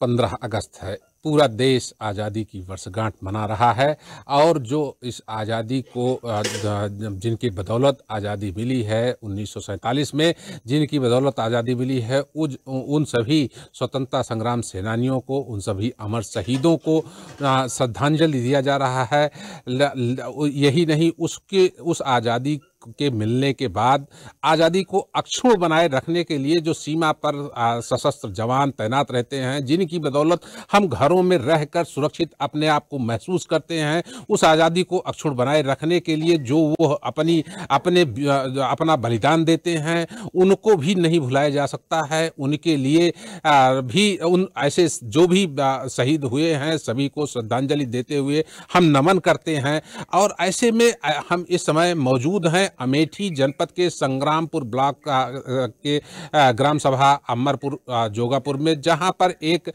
पंद्रह अगस्त है पूरा देश आज़ादी की वर्षगांठ मना रहा है और जो इस आज़ादी को जिनकी बदौलत आज़ादी मिली है उन्नीस में जिनकी बदौलत आज़ादी मिली है उज उन सभी स्वतंत्रता संग्राम सेनानियों को उन सभी अमर शहीदों को श्रद्धांजलि दिया जा रहा है यही नहीं उसके उस आज़ादी के मिलने के बाद आज़ादी को अक्षुण बनाए रखने के लिए जो सीमा पर सशस्त्र जवान तैनात रहते हैं जिनकी बदौलत हम घरों में रहकर सुरक्षित अपने आप को महसूस करते हैं उस आज़ादी को अक्षुण बनाए रखने के लिए जो वो अपनी अपने अपना बलिदान देते हैं उनको भी नहीं भुलाया जा सकता है उनके लिए भी उन ऐसे जो भी शहीद हुए हैं सभी को श्रद्धांजलि देते हुए हम नमन करते हैं और ऐसे में हम इस समय मौजूद हैं अमेठी जनपद के संग्रामपुर ब्लॉक के ग्राम सभा अमरपुर जोगापुर में जहां पर एक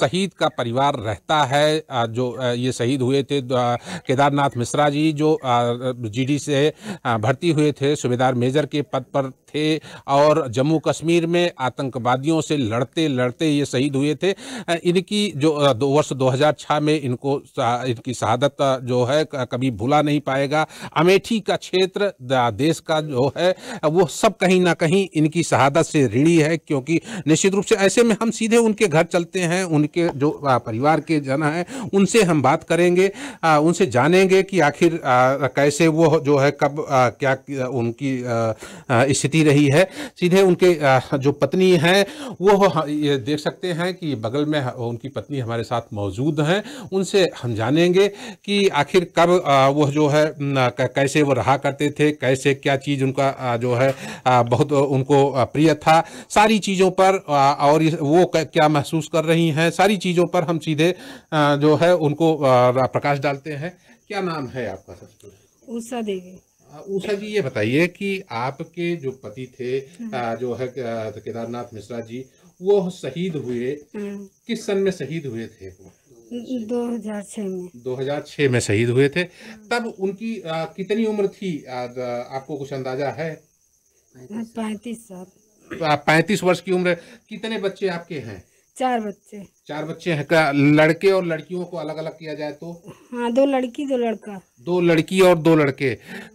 शहीद का परिवार रहता है जो ये शहीद हुए थे केदारनाथ मिश्रा जी जो जीडी से भर्ती हुए थे सूबेदार मेजर के पद पर थे और जम्मू कश्मीर में आतंकवादियों से लड़ते लड़ते ये शहीद हुए थे इनकी जो दो वर्ष 2006 में इनको इनकी शहादत जो है कभी भुला नहीं पाएगा अमेठी का क्षेत्र देश का जो है वो सब कहीं ना कहीं इनकी शहादत से ऋणी है क्योंकि निश्चित रूप से ऐसे में हम सीधे उनके घर चलते हैं उनके जो परिवार के जन हैं उनसे हम बात करेंगे उनसे जानेंगे कि आखिर कैसे वो जो है कब क्या उनकी स्थिति बीतती रही है सीधे उनके जो पत्नी हैं वो ये देख सकते हैं कि बगल में उनकी पत्नी हमारे साथ मौजूद हैं उनसे हम जानेंगे कि आखिर कब वो जो है कैसे वो रहा करते थे कैसे क्या चीज़ उनका जो है बहुत उनको प्रिय था सारी चीज़ों पर और वो क्या महसूस कर रही हैं सारी चीज़ों पर हम सीधे जो है उनको प्रकाश डालते हैं क्या नाम है आपका सबसे उषा देवी उषा जी ये बताइए कि आपके जो पति थे हम्म। जो है केदारनाथ मिश्रा जी वो शहीद हुए हम्म। किस सन में शहीद हुए थे वो 2006 में 2006 में शहीद हुए थे हम्म। तब उनकी आ, कितनी उम्र थी आ, आपको कुछ अंदाजा है पैंतीस साल पैंतीस वर्ष की उम्र कितने बच्चे आपके हैं चार बच्चे चार बच्चे हैं लड़के और लड़कियों को अलग अलग किया जाए तो हाँ दो लड़की दो लड़का दो लड़की और दो लड़के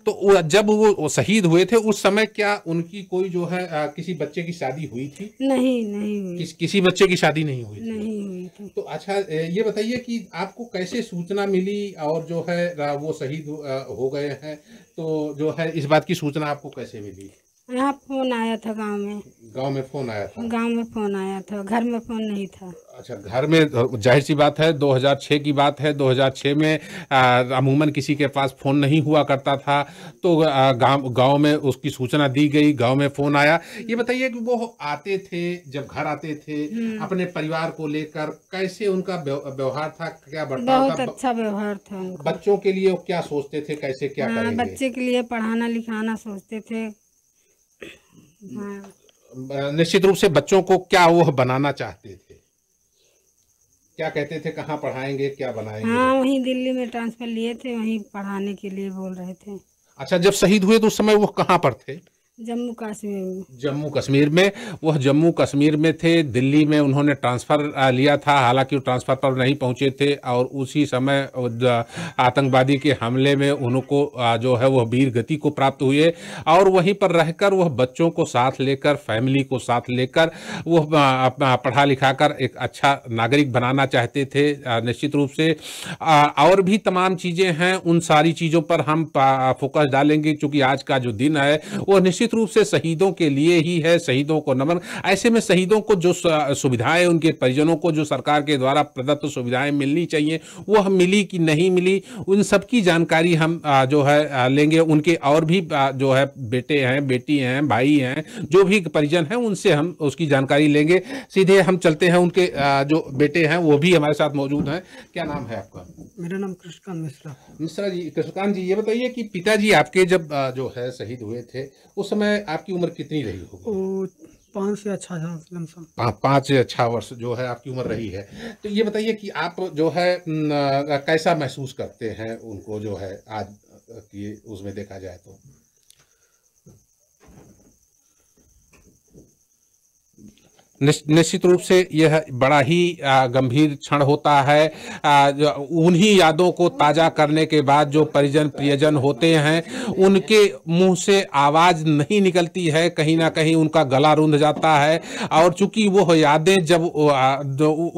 तो जब वो शहीद हुए थे उस समय क्या उनकी कोई जो है आ, किसी बच्चे की शादी हुई थी नहीं नहीं किस, किसी बच्चे की शादी नहीं हुई नहीं थी तो अच्छा ये बताइए कि आपको कैसे सूचना मिली और जो है वो शहीद हो गए हैं तो जो है इस बात की सूचना आपको कैसे मिली यहाँ फोन आया था गांव में गांव में फोन आया था गांव में फोन आया था घर में फोन नहीं था अच्छा घर में तो जाहिर सी बात है 2006 की बात है 2006 में अमूमन किसी के पास फ़ोन नहीं हुआ करता था तो गांव गांव में उसकी सूचना दी गई गांव में फ़ोन आया ये बताइए कि वो आते थे जब घर आते थे हम्म। अपने परिवार को लेकर कैसे उनका व्यवहार था क्या बर्ताव बहुत था? अच्छा व्यवहार था बच्चों के लिए क्या सोचते थे कैसे क्या हाँ, बच्चे के लिए पढ़ाना लिखाना सोचते थे हाँ। निश्चित रूप से बच्चों को क्या वो बनाना चाहते थे क्या कहते थे कहाँ पढ़ाएंगे क्या बनाएंगे हाँ वहीं दिल्ली में ट्रांसफर लिए थे वहीं पढ़ाने के लिए बोल रहे थे अच्छा जब शहीद हुए तो उस समय वो कहाँ पर थे जम्मू कश्मीर जम्मू कश्मीर में वह जम्मू कश्मीर में थे दिल्ली में उन्होंने ट्रांसफ़र लिया था हालांकि ट्रांसफ़र पर नहीं पहुंचे थे और उसी समय आतंकवादी के हमले में उनको जो है वह वीर गति को प्राप्त हुए और वहीं पर रहकर वह बच्चों को साथ लेकर फैमिली को साथ लेकर वह पढ़ा लिखा कर एक अच्छा नागरिक बनाना चाहते थे निश्चित रूप से और भी तमाम चीज़ें हैं उन सारी चीज़ों पर हम फोकस डालेंगे चूँकि आज का जो दिन है वह निश्चित निश्चित रूप से शहीदों के लिए ही है शहीदों को नमन ऐसे में शहीदों को जो सुविधाएं उनके परिजनों को जो सरकार के द्वारा प्रदत्त सुविधाएं मिलनी चाहिए वो हम मिली कि नहीं मिली उन सबकी जानकारी हम जो है लेंगे उनके और भी जो है बेटे हैं बेटी हैं भाई हैं जो भी परिजन हैं उनसे हम उसकी जानकारी लेंगे सीधे हम चलते हैं उनके जो बेटे हैं वो भी हमारे साथ मौजूद हैं क्या नाम है आपका मेरा नाम कृष्णकांत मिश्रा मिश्रा जी कृष्णकांत जी ये बताइए कि पिताजी आपके जब जो है शहीद हुए थे उस समय आपकी उम्र कितनी रही होगी पाँच से अच्छा लमसम पाँच से अच्छा वर्ष जो है आपकी उम्र रही है तो ये बताइए कि आप जो है न, कैसा महसूस करते हैं उनको जो है आज की उसमें देखा जाए तो निश्चित रूप से यह बड़ा ही गंभीर क्षण होता है उन्हीं यादों को ताज़ा करने के बाद जो परिजन प्रियजन होते हैं उनके मुंह से आवाज़ नहीं निकलती है कहीं ना कहीं उनका गला रुंध जाता है और चूंकि वो यादें जब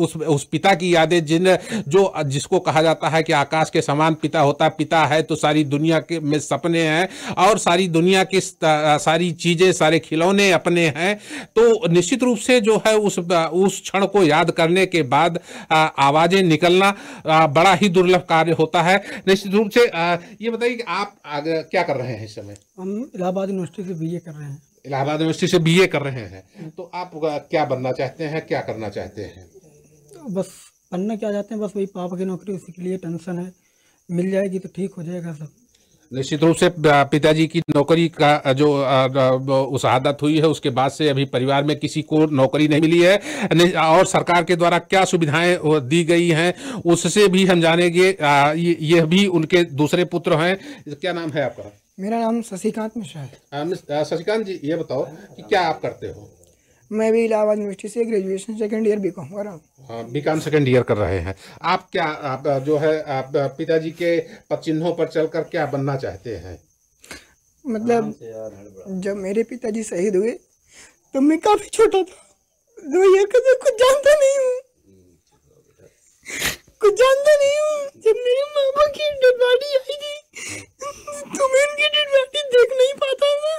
उस उस पिता की यादें जिन जो जिसको कहा जाता है कि आकाश के समान पिता होता पिता है तो सारी दुनिया के में सपने हैं और सारी दुनिया की सारी चीज़ें सारे खिलौने अपने हैं तो निश्चित रूप से जो है उस उस क्षण को याद करने के बाद आवाज़ें निकलना आ, बड़ा ही दुर्लभ कार्य होता है निश्चित रूप से आ, ये बताइए कि आप क्या कर रहे हैं इस समय हम इलाहाबाद यूनिवर्सिटी से बीए कर रहे हैं इलाहाबाद यूनिवर्सिटी से बीए कर रहे हैं तो आप क्या बनना चाहते हैं क्या करना चाहते हैं बस बनना क्या चाहते हैं बस वही पापा की नौकरी उसी के लिए टेंशन है मिल जाएगी तो ठीक हो जाएगा सब निश्चित रूप से पिताजी की नौकरी का जो शहादत हुई है उसके बाद से अभी परिवार में किसी को नौकरी नहीं मिली है और सरकार के द्वारा क्या सुविधाएं दी गई हैं उससे भी हम जानेंगे यह भी उनके दूसरे पुत्र हैं क्या नाम है आपका मेरा नाम शशिकांत मिश्रा है शशिकांत जी ये बताओ कि क्या आप करते हो मैं भी इलाहाबाद यूनिवर्सिटी से ग्रेजुएशन सेकंड ईयर बीकॉम कर रहा हूँ बीकॉम सेकंड ईयर कर रहे हैं आप क्या आप जो है आप पिताजी के चिन्हों पर चल कर क्या बनना चाहते हैं मतलब जब मेरे पिताजी शहीद हुए तो मैं काफ़ी छोटा था दो ईयर का तो कुछ जानता नहीं हूँ कुछ जानता नहीं हूँ जब मेरे मामा की डेड बॉडी आई थी तो मैं उनकी डेड बॉडी देख नहीं पाता था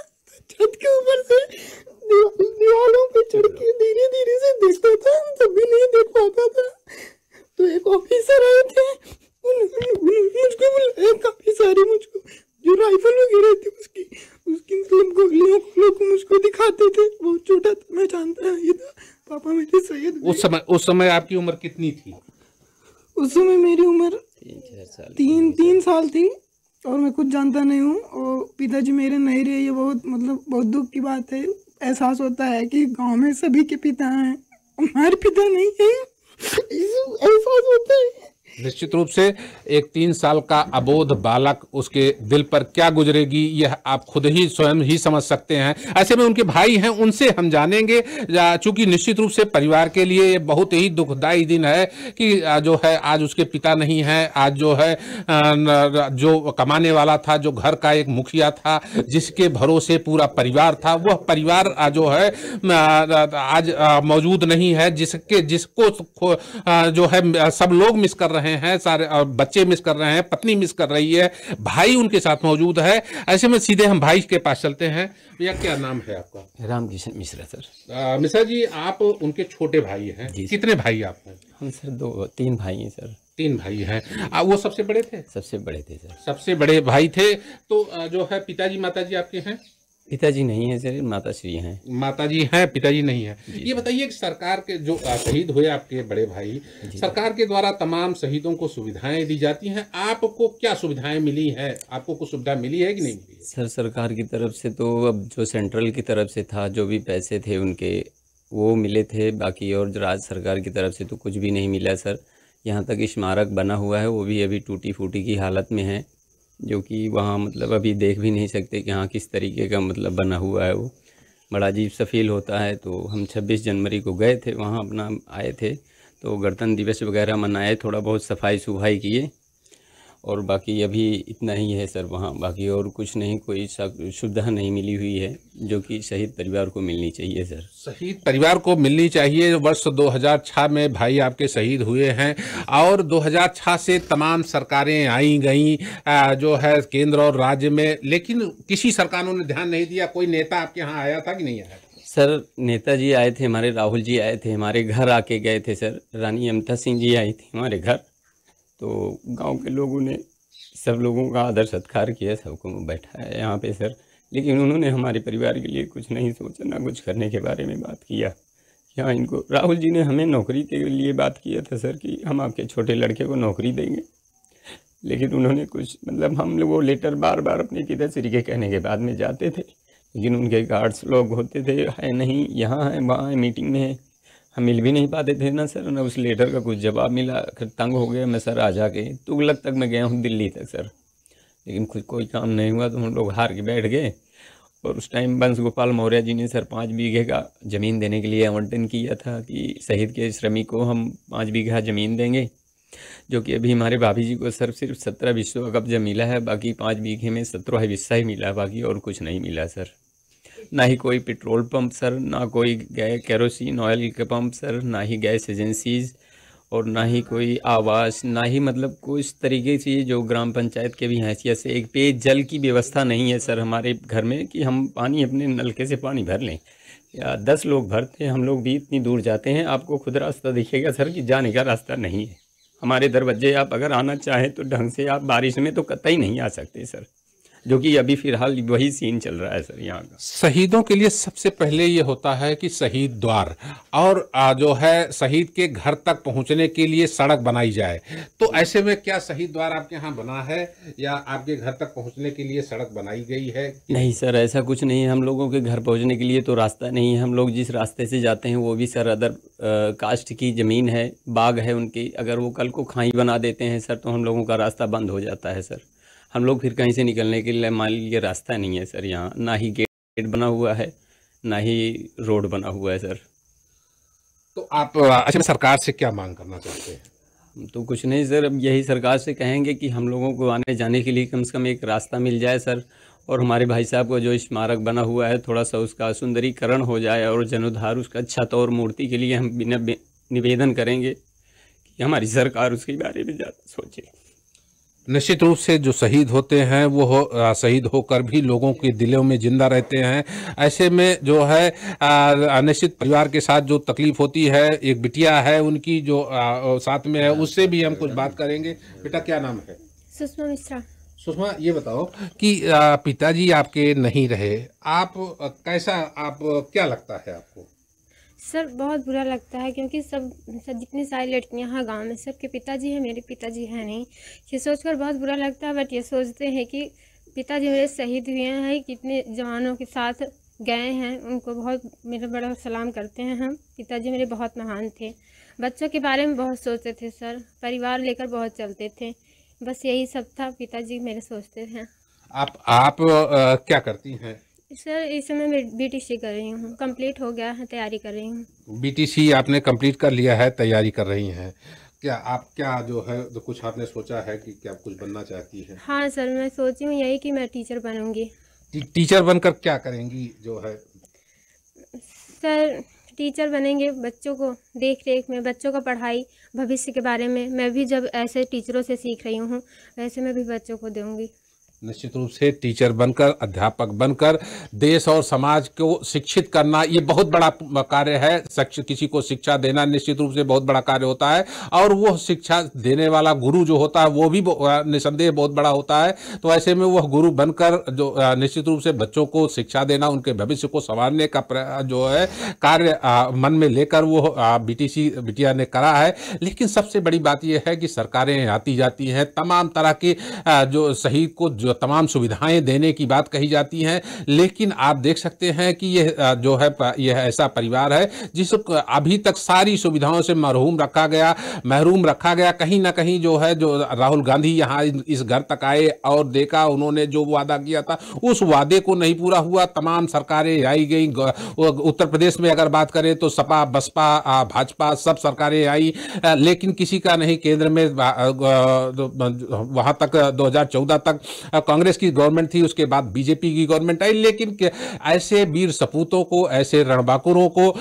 उस समय उस समय आपकी उम्र कितनी थी उस समय मेरी उम्र तीन तीन साल थी और मैं कुछ जानता नहीं हूँ और पिताजी मेरे नहीं रहे ये बहुत मतलब बहुत दुख की बात है एहसास होता है कि गांव में सभी के पिता हैं हमारे पिता नहीं है एहसास होता है निश्चित रूप से एक तीन साल का अबोध बालक उसके दिल पर क्या गुजरेगी यह आप खुद ही स्वयं ही समझ सकते हैं ऐसे में उनके भाई हैं उनसे हम जानेंगे चूंकि निश्चित रूप से परिवार के लिए ये बहुत ही दुखदायी दिन है कि जो है आज उसके पिता नहीं है आज जो है जो कमाने वाला था जो घर का एक मुखिया था जिसके भरोसे पूरा परिवार था वह परिवार जो है आज मौजूद नहीं है जिसके जिसको जो है सब लोग मिस कर रहे हैं रहे हैं सारे और बच्चे मिस कर रहे हैं पत्नी मिस कर रही है भाई उनके साथ मौजूद है ऐसे में सीधे हम भाई के पास चलते हैं भैया क्या नाम है आपका राम किशन मिश्रा सर मिश्रा जी आप उनके छोटे भाई हैं कितने भाई आप हैं हम सर दो तीन भाई हैं सर तीन भाई हैं आ, वो सबसे बड़े थे सबसे बड़े थे सर सबसे बड़े भाई थे तो जो है पिताजी माताजी आपके हैं पिताजी नहीं है सर माता श्री हैं माता जी हैं पिताजी नहीं है ये बताइए कि सरकार के जो शहीद हुए आपके बड़े भाई सरकार के द्वारा तमाम शहीदों को सुविधाएं दी जाती हैं आपको क्या सुविधाएं मिली हैं आपको कुछ सुविधा मिली है कि नहीं मिली सर सरकार की तरफ से तो अब जो सेंट्रल की तरफ से था जो भी पैसे थे उनके वो मिले थे बाकी और राज्य सरकार की तरफ से तो कुछ भी नहीं मिला सर यहाँ तक स्मारक बना हुआ है वो भी अभी टूटी फूटी की हालत में है जो कि वहाँ मतलब अभी देख भी नहीं सकते कि हाँ किस तरीके का मतलब बना हुआ है वो बड़ा अजीब सा फील होता है तो हम 26 जनवरी को गए थे वहाँ अपना आए थे तो गणतंत्र दिवस वगैरह मनाए थोड़ा बहुत सफाई सफाई किए और बाकी अभी इतना ही है सर वहाँ बाकी और कुछ नहीं कोई सुविधा नहीं मिली हुई है जो कि शहीद परिवार को मिलनी चाहिए सर शहीद परिवार को मिलनी चाहिए वर्ष 2006 में भाई आपके शहीद हुए हैं और 2006 से तमाम सरकारें आई गईं जो है केंद्र और राज्य में लेकिन किसी सरकारों ने ध्यान नहीं दिया कोई नेता आपके यहाँ आया था कि नहीं आया था सर नेताजी आए थे हमारे राहुल जी आए थे हमारे घर आके गए थे सर रानी अमता सिंह जी आई थी हमारे घर तो गांव के लोगों ने सब लोगों का आदर सत्कार किया सबको बैठाया यहाँ पे सर लेकिन उन्होंने हमारे परिवार के लिए कुछ नहीं सोचा ना कुछ करने के बारे में बात किया यहाँ इनको राहुल जी ने हमें नौकरी के लिए बात किया था सर कि हम आपके छोटे लड़के को नौकरी देंगे लेकिन उन्होंने कुछ मतलब हम लोग वो लेटर बार बार अपने किधर तरीके कहने के बाद में जाते थे लेकिन उनके गार्ड्स लोग होते थे है नहीं यहाँ हैं वहाँ है मीटिंग में है हम मिल भी नहीं पाते थे ना सर ना उस लेटर का कुछ जवाब मिला फिर तंग हो गया मैं सर जा के तुगलक तक मैं गया हूँ दिल्ली तक सर लेकिन कुछ कोई काम नहीं हुआ तो हम लोग हार के बैठ गए और उस टाइम बंस गोपाल मौर्य जी ने सर पाँच बीघे का ज़मीन देने के लिए आवंटन किया था कि शहीद के श्रमिक को हम पाँच बीघा ज़मीन देंगे जो कि अभी हमारे भाभी जी को सर सिर्फ सत्रह बीसों का कब्जा मिला है बाकी पाँच बीघे में सत्रह हिस्सा ही मिला बाकी और कुछ नहीं मिला सर ना ही कोई पेट्रोल पंप सर ना कोई कैरोसिन ऑयल के पंप सर ना ही गैस एजेंसीज़ और ना ही कोई आवास ना ही मतलब कुछ तरीके से जो ग्राम पंचायत के भी हैसियत से एक पेयजल जल की व्यवस्था नहीं है सर हमारे घर में कि हम पानी अपने नलके से पानी भर लें या दस लोग भरते हैं हम लोग भी इतनी दूर जाते हैं आपको खुद रास्ता दिखेगा सर कि जाने का रास्ता नहीं है हमारे दरवाजे आप अगर आना चाहें तो ढंग से आप बारिश में तो कतई नहीं आ सकते सर जो कि अभी फिलहाल वही सीन चल रहा है सर यहाँ का शहीदों के लिए सबसे पहले ये होता है कि शहीद द्वार और जो है शहीद के घर तक पहुँचने के लिए सड़क बनाई जाए तो ऐसे में क्या शहीद द्वार आपके यहाँ बना है या आपके घर तक पहुँचने के लिए सड़क बनाई गई है नहीं सर ऐसा कुछ नहीं है हम लोगों के घर पहुँचने के लिए तो रास्ता नहीं है हम लोग जिस रास्ते से जाते हैं वो भी सर अदर कास्ट की ज़मीन है बाघ है उनकी अगर वो कल को खाई बना देते हैं सर तो हम लोगों का रास्ता बंद हो जाता है सर हम लोग फिर कहीं से निकलने के लिए मान लीजिए रास्ता नहीं है सर यहाँ ना ही गेट बना हुआ है ना ही रोड बना हुआ है सर तो आप अच्छा सरकार से क्या मांग करना चाहते हैं हम तो कुछ नहीं सर अब यही सरकार से कहेंगे कि हम लोगों को आने जाने के लिए कम से कम एक रास्ता मिल जाए सर और हमारे भाई साहब का जो स्मारक बना हुआ है थोड़ा सा उसका सुंदरीकरण हो जाए और जनोद्धार उसका छत अच्छा और मूर्ति के लिए हम बिना निवेदन करेंगे कि हमारी सरकार उसके बारे में ज़्यादा सोचे निश्चित रूप से जो शहीद होते हैं वो हो, शहीद होकर भी लोगों के दिलों में जिंदा रहते हैं ऐसे में जो है अनिश्चित परिवार के साथ जो तकलीफ होती है एक बिटिया है उनकी जो आ, साथ में है उससे भी हम कुछ बात करेंगे बेटा क्या नाम है सुषमा मिश्रा सुषमा ये बताओ कि पिताजी आपके नहीं रहे आप कैसा आप क्या लगता है आपको सर बहुत बुरा लगता है क्योंकि सब सब जितनी सारी लड़कियां हैं गांव में सबके पिताजी हैं मेरे पिताजी हैं नहीं ये सोचकर बहुत बुरा लगता है बट ये सोचते हैं कि पिताजी मेरे शहीद हुए हैं कितने जवानों के साथ गए हैं उनको बहुत मेरा बड़ा सलाम करते हैं हम पिताजी मेरे बहुत महान थे बच्चों के बारे में बहुत सोचते थे सर परिवार लेकर बहुत चलते थे बस यही सब था पिताजी मेरे सोचते थे आप आप आ, क्या करती हैं सर इस समय मैं बीटीसी कर रही हूँ कंप्लीट हो गया है तैयारी कर रही हूँ बीटीसी आपने कंप्लीट कर लिया है तैयारी कर रही हैं क्या आप क्या जो है तो कुछ आपने सोचा है कि क्या कुछ बनना चाहती है हाँ सर मैं सोची हूँ यही कि मैं टीचर बनूंगी टी, टीचर बनकर क्या करेंगी जो है सर टीचर बनेंगे बच्चों को देख रेख में बच्चों का पढ़ाई भविष्य के बारे में मैं भी जब ऐसे टीचरों से सीख रही हूँ वैसे मैं भी बच्चों को दूँगी निश्चित रूप से टीचर बनकर अध्यापक बनकर देश और समाज को शिक्षित करना ये बहुत बड़ा कार्य है किसी को शिक्षा देना निश्चित रूप से बहुत बड़ा कार्य होता है और वो शिक्षा देने वाला गुरु जो होता है वो भी निसंदेह बहुत बड़ा होता है तो ऐसे में वह गुरु बनकर जो निश्चित रूप से बच्चों को शिक्षा देना उनके भविष्य को संवारने का जो है कार्य मन में लेकर वो बी बिटिया ने करा है लेकिन सबसे बड़ी बात यह है कि सरकारें आती जाती हैं तमाम तरह की जो शहीद को जो तमाम सुविधाएं देने की बात कही जाती हैं लेकिन आप देख सकते हैं कि यह जो है यह ऐसा परिवार है जिसको अभी तक सारी सुविधाओं से महरूम रखा गया महरूम रखा गया कहीं ना कहीं जो है जो राहुल गांधी यहाँ इस घर तक आए और देखा उन्होंने जो वादा किया था उस वादे को नहीं पूरा हुआ तमाम सरकारें आई गई उत्तर प्रदेश में अगर बात करें तो सपा बसपा भाजपा सब सरकारें आई लेकिन किसी का नहीं केंद्र में वहां तक 2014 तक कांग्रेस की गवर्नमेंट थी उसके बाद बीजेपी की गवर्नमेंट आई लेकिन ऐसे वीर सपूतों को ऐसे रणबाकुरों को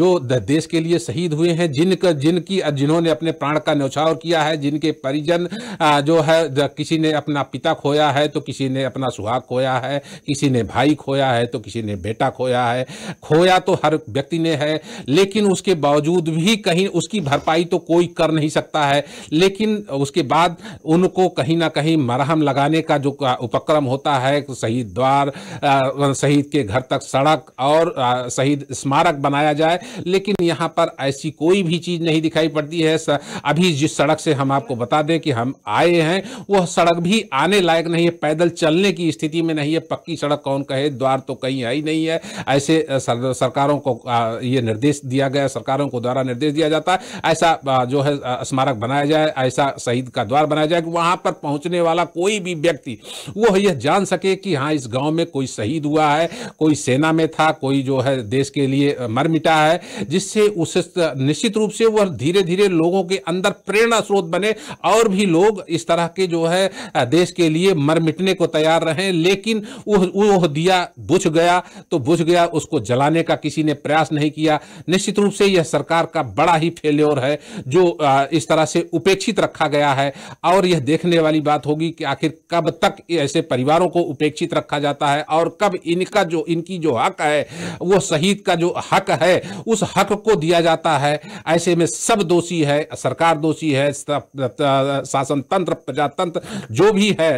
जो देश के लिए शहीद हुए हैं जिनका जिनकी जिन्होंने अपने प्राण का न्यौछावर किया है जिनके परिजन जो है किसी ने अपना पिता खोया है तो किसी ने अपना सुहाग खोया है किसी ने भाई खोया है तो किसी ने बेटा खोया है खोया तो हर व्यक्ति ने है लेकिन उसके बावजूद भी कहीं उसकी भरपाई तो कोई कर नहीं सकता है लेकिन उसके बाद उनको कहीं ना कहीं मरहम लगाने का जो उपक्रम होता है शहीद द्वार शहीद के घर तक सड़क और शहीद स्मारक बनाया जाए लेकिन यहाँ पर ऐसी कोई भी चीज़ नहीं दिखाई पड़ती है अभी जिस सड़क से हम आपको बता दें कि हम आए हैं वह सड़क भी आने लायक नहीं है पैदल चलने की स्थिति में नहीं है पक्की सड़क कौन कहे द्वार तो कहीं है ही नहीं है ऐसे सरकारों को ये निर्देश दिया गया सरकारों को द्वारा निर्देश दिया जाता है ऐसा जो है स्मारक बनाया जाए ऐसा शहीद का द्वार बनाया जाए कि वहाँ पर पहुँचने वाला कोई भी व्यक्ति वो यह जान सके कि हाँ इस गांव में कोई शहीद हुआ है कोई सेना में था कोई जो है देश के लिए मर मिटा है जिससे उस निश्चित रूप से वह धीरे धीरे लोगों के अंदर प्रेरणा स्रोत बने और भी लोग इस तरह के जो है देश के लिए मर मिटने को तैयार रहे लेकिन वह दिया बुझ गया तो बुझ गया उसको जलाने का किसी ने प्रयास नहीं किया निश्चित रूप से यह सरकार का बड़ा ही फेल्योर है जो इस तरह से उपेक्षित रखा गया है और यह देखने वाली बात होगी कि आखिर कब तक ऐसे परिवारों को उपेक्षित रखा जाता है और कब इनका जो इनकी जो हक है वो शहीद का जो हक है उस हक को दिया जाता है ऐसे में सब दोषी है सरकार दोषी है शासन तंत्र प्रजातंत्र जो भी है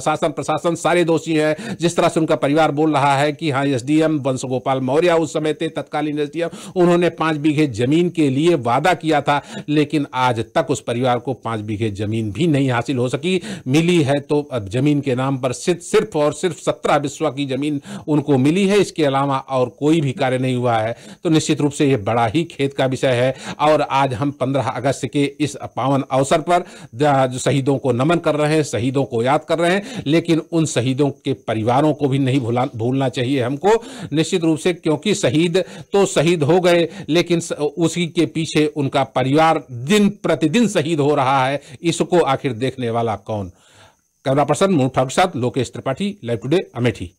शासन प्रशासन सारे दोषी है जिस तरह से उनका परिवार बोल रहा है कि हाँ एस डी एम वंश गोपाल मौर्य उस समय थे तत्कालीन एस डी एम उन्होंने पाँच बीघे जमीन के लिए वादा किया था लेकिन आज तक उस परिवार को पाँच बीघे जमीन भी नहीं हासिल हो सकी मिली है तो जमीन के नाम पर सिर्फ और सिर्फ सत्रह विश्व की जमीन उनको मिली है इसके अलावा और कोई भी कार्य नहीं हुआ है तो निश्चित रूप से यह बड़ा ही खेत का विषय है और आज हम पंद्रह अगस्त के इस पावन अवसर पर शहीदों को नमन कर रहे हैं शहीदों को याद कर रहे हैं लेकिन उन शहीदों के परिवारों को भी नहीं भूला भूलना चाहिए हमको निश्चित रूप से क्योंकि शहीद तो शहीद हो गए लेकिन उसी के पीछे उनका परिवार दिन प्रतिदिन शहीद हो रहा है इसको आखिर देखने वाला कौन कैमरा पर्सन मोहन ठाकुर साथ लोकेश त्रिपाठी लाइव टुडे अमेठी